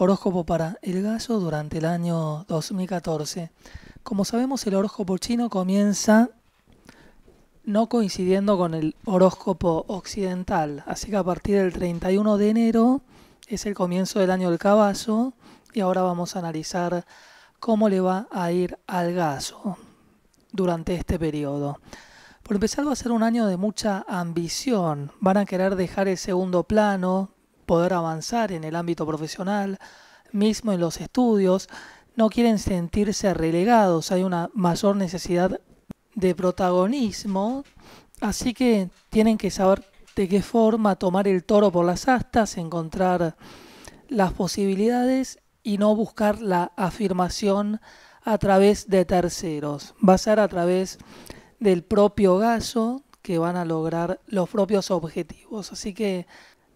Horóscopo para el gaso durante el año 2014. Como sabemos, el horóscopo chino comienza no coincidiendo con el horóscopo occidental. Así que a partir del 31 de enero es el comienzo del año del caballo y ahora vamos a analizar cómo le va a ir al gaso durante este periodo. Por empezar va a ser un año de mucha ambición, van a querer dejar el segundo plano, poder avanzar en el ámbito profesional, mismo en los estudios, no quieren sentirse relegados, hay una mayor necesidad de protagonismo, así que tienen que saber de qué forma tomar el toro por las astas, encontrar las posibilidades y no buscar la afirmación a través de terceros. Va a ser a través del propio gaso que van a lograr los propios objetivos. Así que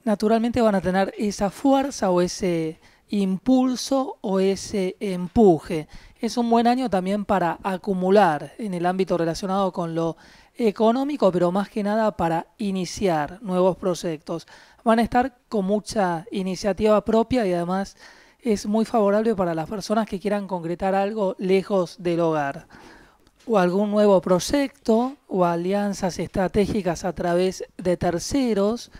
naturalmente van a tener esa fuerza o ese impulso o ese empuje. Es un buen año también para acumular en el ámbito relacionado con lo económico, pero más que nada para iniciar nuevos proyectos. Van a estar con mucha iniciativa propia y además es muy favorable para las personas que quieran concretar algo lejos del hogar o algún nuevo proyecto o alianzas estratégicas a través de terceros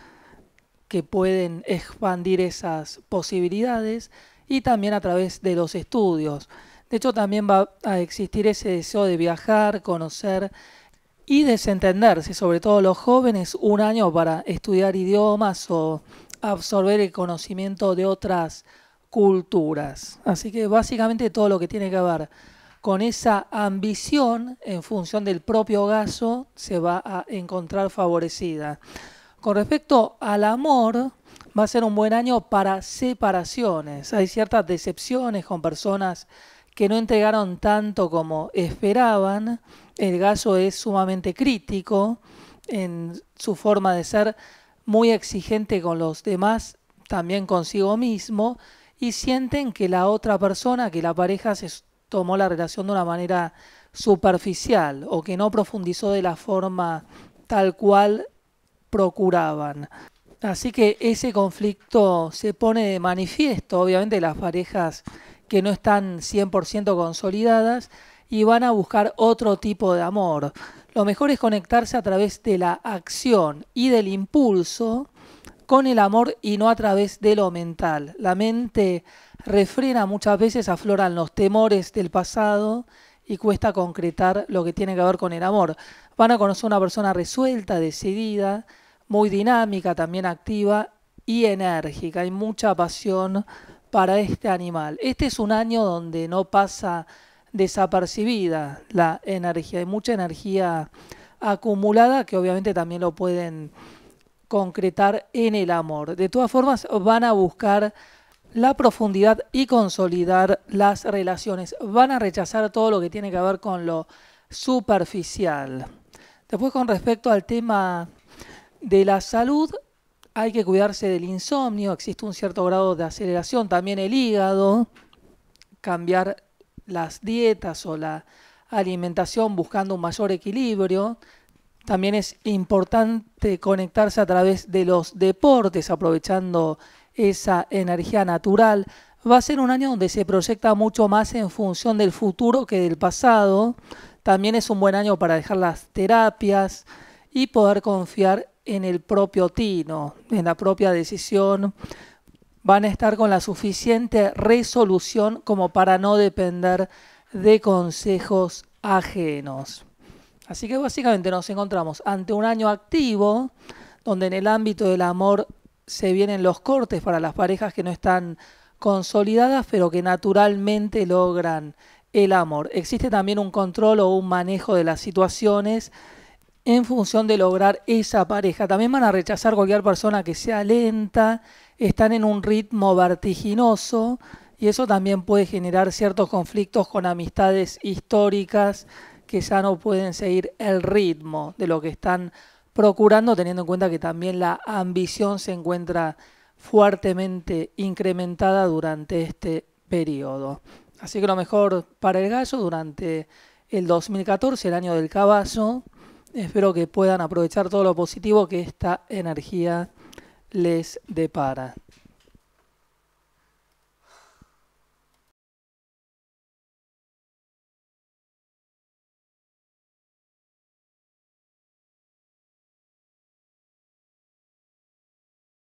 que pueden expandir esas posibilidades y también a través de los estudios. De hecho, también va a existir ese deseo de viajar, conocer y desentenderse, sobre todo los jóvenes, un año para estudiar idiomas o absorber el conocimiento de otras culturas. Así que básicamente todo lo que tiene que ver con esa ambición en función del propio gaso se va a encontrar favorecida. Con respecto al amor, va a ser un buen año para separaciones. Hay ciertas decepciones con personas que no entregaron tanto como esperaban. El gaso es sumamente crítico en su forma de ser, muy exigente con los demás, también consigo mismo, y sienten que la otra persona, que la pareja se tomó la relación de una manera superficial o que no profundizó de la forma tal cual procuraban. Así que ese conflicto se pone de manifiesto, obviamente, las parejas que no están 100% consolidadas y van a buscar otro tipo de amor. Lo mejor es conectarse a través de la acción y del impulso con el amor y no a través de lo mental. La mente refrena muchas veces, afloran los temores del pasado y cuesta concretar lo que tiene que ver con el amor. Van a conocer una persona resuelta, decidida, muy dinámica, también activa y enérgica. Hay mucha pasión para este animal. Este es un año donde no pasa desapercibida la energía. Hay mucha energía acumulada que obviamente también lo pueden concretar en el amor. De todas formas, van a buscar la profundidad y consolidar las relaciones. Van a rechazar todo lo que tiene que ver con lo superficial. Después, con respecto al tema de la salud hay que cuidarse del insomnio, existe un cierto grado de aceleración, también el hígado, cambiar las dietas o la alimentación buscando un mayor equilibrio. También es importante conectarse a través de los deportes, aprovechando esa energía natural. Va a ser un año donde se proyecta mucho más en función del futuro que del pasado. También es un buen año para dejar las terapias y poder confiar en el propio tino, en la propia decisión, van a estar con la suficiente resolución como para no depender de consejos ajenos. Así que básicamente nos encontramos ante un año activo, donde en el ámbito del amor se vienen los cortes para las parejas que no están consolidadas, pero que naturalmente logran el amor. Existe también un control o un manejo de las situaciones en función de lograr esa pareja. También van a rechazar cualquier persona que sea lenta, están en un ritmo vertiginoso y eso también puede generar ciertos conflictos con amistades históricas que ya no pueden seguir el ritmo de lo que están procurando, teniendo en cuenta que también la ambición se encuentra fuertemente incrementada durante este periodo. Así que lo mejor para el gallo durante el 2014, el año del caballo, espero que puedan aprovechar todo lo positivo que esta energía les depara.